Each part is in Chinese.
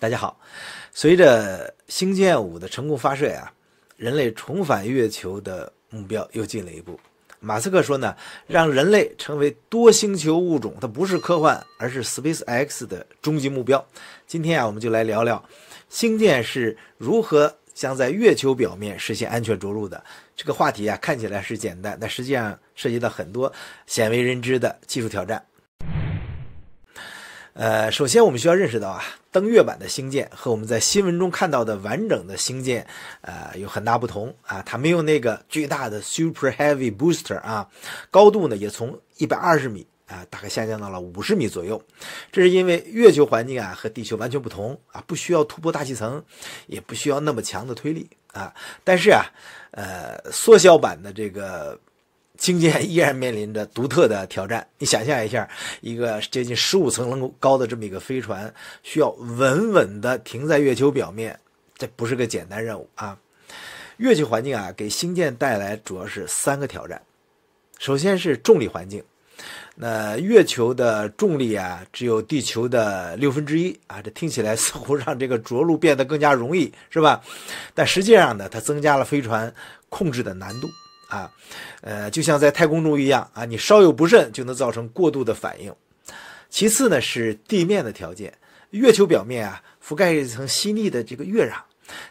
大家好，随着星舰五的成功发射啊，人类重返月球的目标又进了一步。马斯克说呢，让人类成为多星球物种，它不是科幻，而是 SpaceX 的终极目标。今天啊，我们就来聊聊星舰是如何将在月球表面实现安全着陆的。这个话题啊，看起来是简单，但实际上涉及到很多鲜为人知的技术挑战。呃，首先我们需要认识到啊，登月版的星舰和我们在新闻中看到的完整的星舰，呃，有很大不同啊，它没有那个巨大的 super heavy booster 啊，高度呢也从一百二十米啊，大概下降到了五十米左右，这是因为月球环境啊和地球完全不同啊，不需要突破大气层，也不需要那么强的推力啊，但是啊，呃，缩小版的这个。星舰依然面临着独特的挑战。你想象一下，一个接近十五层楼高的这么一个飞船，需要稳稳地停在月球表面，这不是个简单任务啊！月球环境啊，给星舰带来主要是三个挑战。首先是重力环境。那月球的重力啊，只有地球的六分之一啊，这听起来似乎让这个着陆变得更加容易，是吧？但实际上呢，它增加了飞船控制的难度。啊，呃，就像在太空中一样啊，你稍有不慎就能造成过度的反应。其次呢是地面的条件，月球表面啊覆盖一层细腻的这个月壤，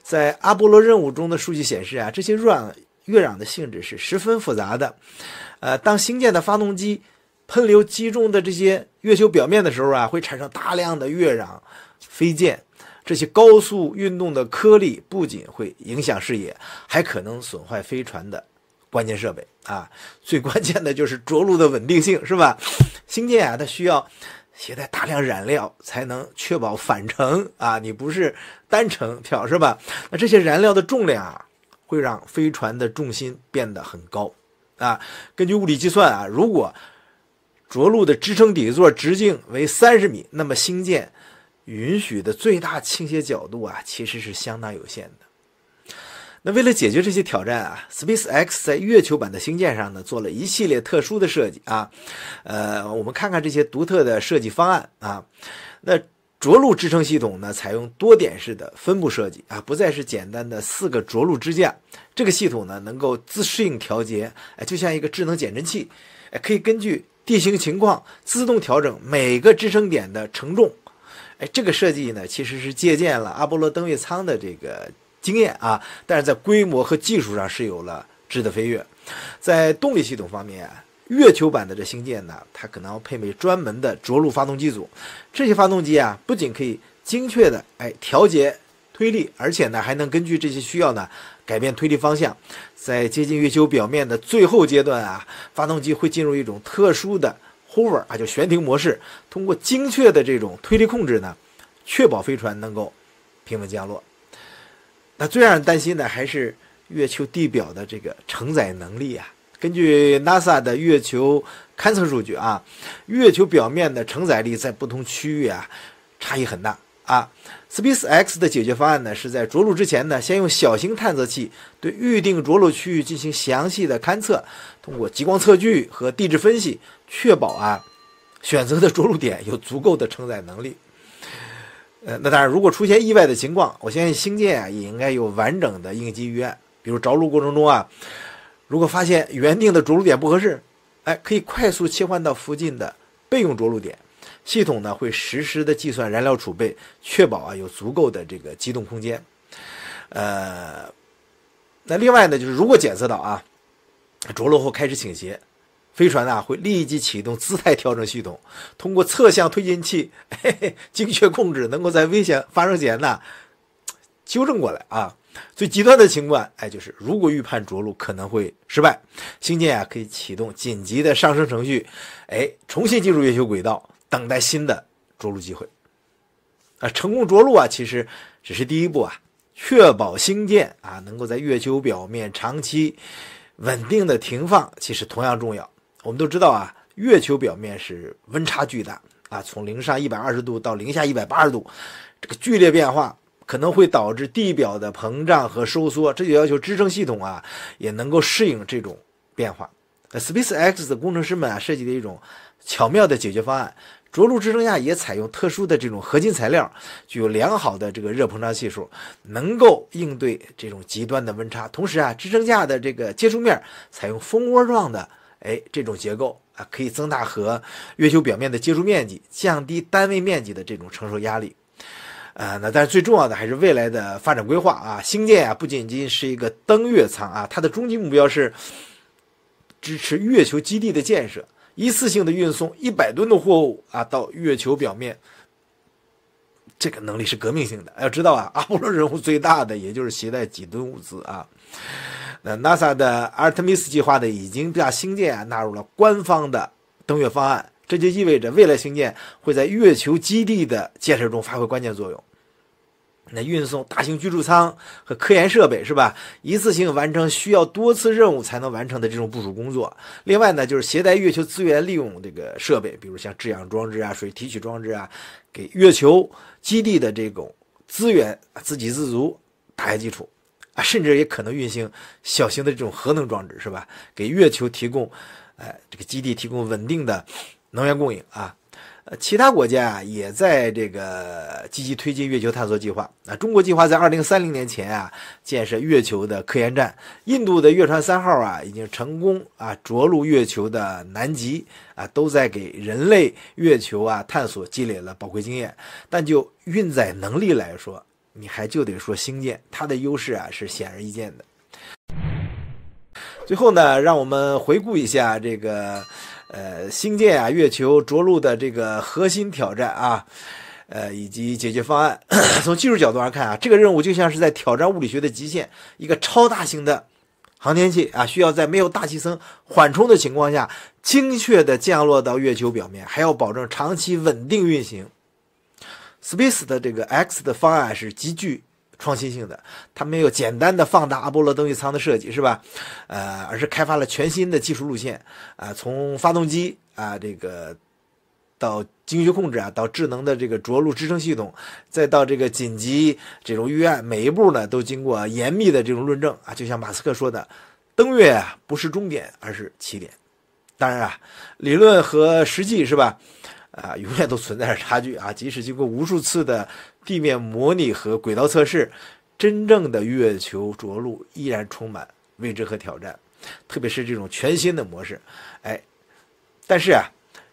在阿波罗任务中的数据显示啊，这些软月壤的性质是十分复杂的。呃，当新建的发动机喷流击中的这些月球表面的时候啊，会产生大量的月壤飞溅，这些高速运动的颗粒不仅会影响视野，还可能损坏飞船的。关键设备啊，最关键的就是着陆的稳定性，是吧？星舰啊，它需要携带大量燃料才能确保返程啊，你不是单程跳，是吧？那这些燃料的重量啊，会让飞船的重心变得很高啊。根据物理计算啊，如果着陆的支撑底座直径为三十米，那么星舰允许的最大倾斜角度啊，其实是相当有限的。那为了解决这些挑战啊，SpaceX 在月球版的星舰上呢做了一系列特殊的设计啊，呃，我们看看这些独特的设计方案啊。那着陆支撑系统呢采用多点式的分布设计啊，不再是简单的四个着陆支架。这个系统呢能够自适应调节，哎，就像一个智能减震器，哎，可以根据地形情况自动调整每个支撑点的承重。哎，这个设计呢其实是借鉴了阿波罗登月舱的这个。经验啊，但是在规模和技术上是有了质的飞跃。在动力系统方面，月球版的这星舰呢，它可能配备专门的着陆发动机组。这些发动机啊，不仅可以精确的哎调节推力，而且呢，还能根据这些需要呢，改变推力方向。在接近月球表面的最后阶段啊，发动机会进入一种特殊的 hover 啊，就悬停模式。通过精确的这种推力控制呢，确保飞船能够平稳降落。那最让人担心的还是月球地表的这个承载能力啊。根据 NASA 的月球勘测数据啊，月球表面的承载力在不同区域啊差异很大啊。SpaceX 的解决方案呢，是在着陆之前呢，先用小型探测器对预定着陆区域进行详细的勘测，通过激光测距和地质分析，确保啊选择的着陆点有足够的承载能力。呃，那当然，如果出现意外的情况，我相信星舰啊也应该有完整的应急预案。比如着陆过程中啊，如果发现原定的着陆点不合适，哎，可以快速切换到附近的备用着陆点。系统呢会实时的计算燃料储备，确保啊有足够的这个机动空间。呃，那另外呢就是如果检测到啊着陆后开始倾斜。飞船呢会立即启动姿态调整系统，通过侧向推进器 嘿嘿精确控制，能够在危险发生前呢纠正过来啊。最极端的情况，哎，就是如果预判着陆可能会失败，星舰啊可以启动紧急的上升程序，哎，重新进入月球轨道，等待新的着陆机会啊。成功着陆啊，其实只是第一步啊，确保星舰啊能够在月球表面长期稳定的停放，其实同样重要。我们都知道啊，月球表面是温差巨大啊，从零上一百二十度到零下一百八十度，这个剧烈变化可能会导致地表的膨胀和收缩，这就要求支撑系统啊也能够适应这种变化。SpaceX 的工程师们啊设计的一种巧妙的解决方案，着陆支撑架也采用特殊的这种合金材料，具有良好的这个热膨胀系数，能够应对这种极端的温差。同时啊，支撑架的这个接触面采用蜂窝状的。哎，这种结构啊，可以增大和月球表面的接触面积，降低单位面积的这种承受压力。呃，那但是最重要的还是未来的发展规划啊，星舰啊不仅仅是一个登月舱啊，它的终极目标是支持月球基地的建设，一次性的运送一百吨的货物啊到月球表面。这个能力是革命性的。要知道啊，阿波罗任务最大的也就是携带几吨物资啊。那 NASA 的 Artemis 计划呢，已经把星舰啊纳入了官方的登月方案。这就意味着未来星舰会在月球基地的建设中发挥关键作用。那运送大型居住舱和科研设备是吧？一次性完成需要多次任务才能完成的这种部署工作。另外呢，就是携带月球资源利用这个设备，比如像制氧装置啊、水提取装置啊，给月球基地的这种资源自给自足打下基础。甚至也可能运行小型的这种核能装置，是吧？给月球提供，哎，这个基地提供稳定的能源供应啊。呃，其他国家啊也在这个积极推进月球探索计划啊。中国计划在二零三零年前啊建设月球的科研站。印度的月船三号啊已经成功啊着陆月球的南极啊，都在给人类月球啊探索积累了宝贵经验。但就运载能力来说，你还就得说星舰，它的优势啊是显而易见的。最后呢，让我们回顾一下这个呃星舰啊月球着陆的这个核心挑战啊，呃以及解决方案。从技术角度上看啊，这个任务就像是在挑战物理学的极限。一个超大型的航天器啊，需要在没有大气层缓冲的情况下，精确的降落到月球表面，还要保证长期稳定运行。s p a c e 的这个 X 的方案是极具创新性的，它没有简单的放大阿波罗登月舱的设计，是吧？呃，而是开发了全新的技术路线，啊，从发动机啊，这个到精确控制啊，到智能的这个着陆支撑系统，再到这个紧急这种预案，每一步呢都经过严密的这种论证啊。就像马斯克说的，登月啊不是终点，而是起点。当然啊，理论和实际是吧？啊，永远都存在着差距啊！即使经过无数次的地面模拟和轨道测试，真正的月球着陆依然充满未知和挑战，特别是这种全新的模式，哎，但是啊，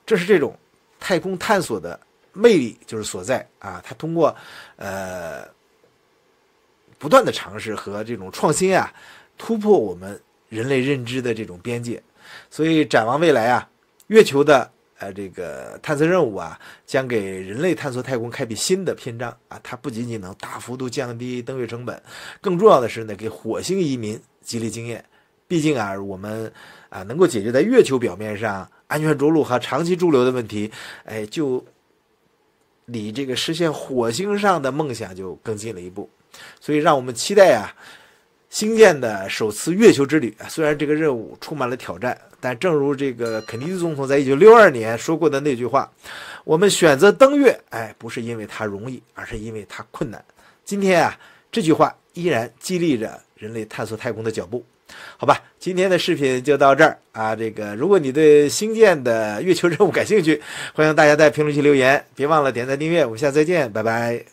这是这种太空探索的魅力就是所在啊！它通过呃不断的尝试和这种创新啊，突破我们人类认知的这种边界，所以展望未来啊，月球的。呃，这个探测任务啊，将给人类探索太空开辟新的篇章啊！它不仅仅能大幅度降低登月成本，更重要的是呢，给火星移民积累经验。毕竟啊，我们啊能够解决在月球表面上安全着陆和长期驻留的问题，哎，就离这个实现火星上的梦想就更近了一步。所以，让我们期待啊，星舰的首次月球之旅。虽然这个任务充满了挑战。但正如这个肯尼迪总统在一九六二年说过的那句话，我们选择登月，哎，不是因为它容易，而是因为它困难。今天啊，这句话依然激励着人类探索太空的脚步。好吧，今天的视频就到这儿啊。这个，如果你对新建的月球任务感兴趣，欢迎大家在评论区留言，别忘了点赞、订阅。我们下次再见，拜拜。